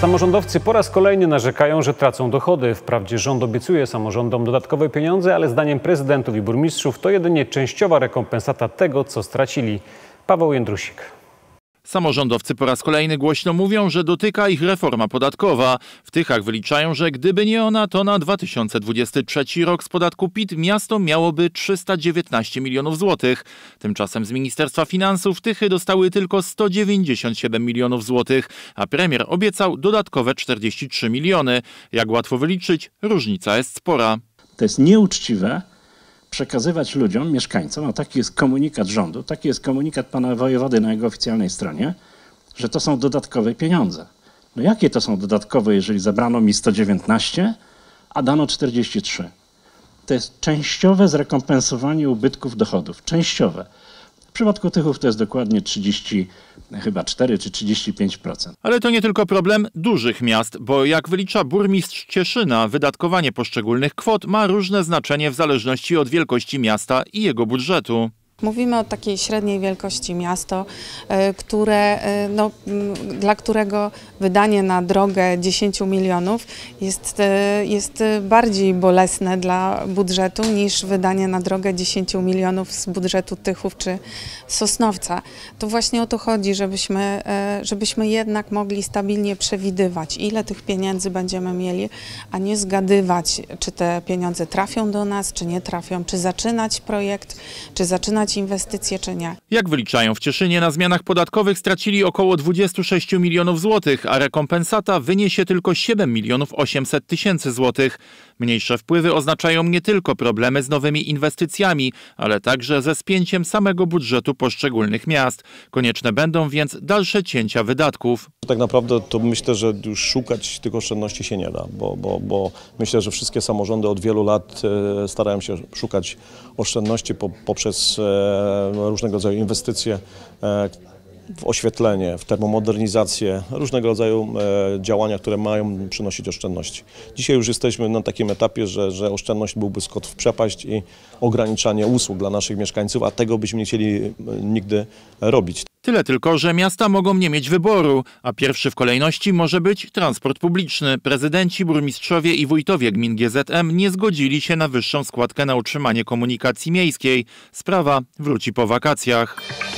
Samorządowcy po raz kolejny narzekają, że tracą dochody. Wprawdzie rząd obiecuje samorządom dodatkowe pieniądze, ale zdaniem prezydentów i burmistrzów to jedynie częściowa rekompensata tego, co stracili. Paweł Jędrusik. Samorządowcy po raz kolejny głośno mówią, że dotyka ich reforma podatkowa. W Tychach wyliczają, że gdyby nie ona, to na 2023 rok z podatku PIT miasto miałoby 319 milionów złotych. Tymczasem z Ministerstwa Finansów Tychy dostały tylko 197 milionów złotych, a premier obiecał dodatkowe 43 miliony. Jak łatwo wyliczyć, różnica jest spora. To jest nieuczciwe, przekazywać ludziom, mieszkańcom, a taki jest komunikat rządu, taki jest komunikat pana wojewody na jego oficjalnej stronie, że to są dodatkowe pieniądze. No jakie to są dodatkowe, jeżeli zabrano mi 119, a dano 43? To jest częściowe zrekompensowanie ubytków dochodów. Częściowe. W przypadku Tychów to jest dokładnie 30 chyba 4 czy 35%. Ale to nie tylko problem dużych miast, bo jak wylicza burmistrz Cieszyna, wydatkowanie poszczególnych kwot ma różne znaczenie w zależności od wielkości miasta i jego budżetu. Mówimy o takiej średniej wielkości miasto, e, które, e, no, dla którego wydanie na drogę 10 milionów jest, e, jest bardziej bolesne dla budżetu niż wydanie na drogę 10 milionów z budżetu Tychów czy Sosnowca. To właśnie o to chodzi, żebyśmy, żebyśmy jednak mogli stabilnie przewidywać, ile tych pieniędzy będziemy mieli, a nie zgadywać, czy te pieniądze trafią do nas, czy nie trafią, czy zaczynać projekt, czy zaczynać inwestycje czy nie. Jak wyliczają w Cieszynie, na zmianach podatkowych stracili około 26 milionów złotych, a rekompensata wyniesie tylko 7 milionów 800 tysięcy złotych. Mniejsze wpływy oznaczają nie tylko problemy z nowymi inwestycjami, ale także ze spięciem samego budżetu poszczególnych miast. Konieczne będą więc dalsze cięcia wydatków. Tak naprawdę to myślę, że już szukać tych oszczędności się nie da, bo, bo, bo myślę, że wszystkie samorządy od wielu lat e, starają się szukać oszczędności poprzez e, różnego rodzaju inwestycje, e, w oświetlenie, w termomodernizację, różnego rodzaju e, działania, które mają przynosić oszczędności. Dzisiaj już jesteśmy na takim etapie, że, że oszczędność byłby skot w przepaść i ograniczanie usług dla naszych mieszkańców, a tego byśmy nie chcieli e, nigdy robić. Tyle tylko, że miasta mogą nie mieć wyboru, a pierwszy w kolejności może być transport publiczny. Prezydenci, burmistrzowie i wójtowie gmin GZM nie zgodzili się na wyższą składkę na utrzymanie komunikacji miejskiej. Sprawa wróci po wakacjach.